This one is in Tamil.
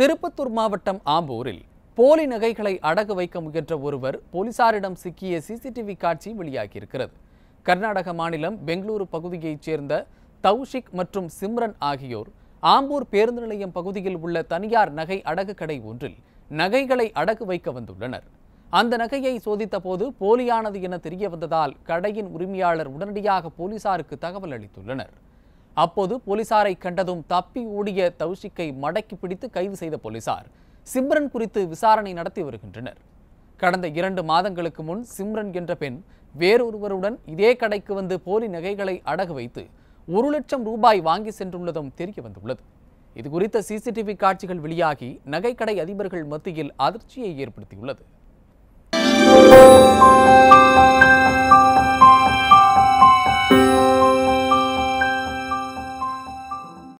திருப்பத்தூர் மாவட்டம் ஆம்பூரில் போலி நகைகளை அடகு வைக்க முயன்ற ஒருவர் போலீசாரிடம் சிக்கிய சிசிடிவி காட்சி வெளியாகியிருக்கிறது கர்நாடக மாநிலம் பெங்களூரு பகுதியைச் சேர்ந்த தௌஷிக் மற்றும் சிம்ரன் ஆகியோர் ஆம்பூர் பேருந்து நிலையம் பகுதியில் உள்ள தனியார் நகை அடகு கடை ஒன்றில் நகைகளை அடகு வைக்க வந்துள்ளனர் அந்த நகையை சோதித்த போது போலியானது என தெரிய வந்ததால் கடையின் உரிமையாளர் உடனடியாக போலீசாருக்கு தகவல் அளித்துள்ளனர் அப்போது போலீசாரை கண்டதும் தப்பி ஓடிய தௌஷிக்கை மடக்கி பிடித்து கைது செய்த போலீசார் சிம்ரன் குறித்து விசாரணை நடத்தி வருகின்றனர் கடந்த இரண்டு மாதங்களுக்கு முன் சிம்ரன் என்ற பெண் வேறொருவருடன் இதே கடைக்கு வந்து போலி நகைகளை அடகு வைத்து ஒரு லட்சம் ரூபாய் வாங்கி சென்றுள்ளதும் தெரிய வந்துள்ளது இது குறித்த சிசிடிவி காட்சிகள் வெளியாகி நகைக்கடை அதிபர்கள் மத்தியில் அதிர்ச்சியை ஏற்படுத்தியுள்ளது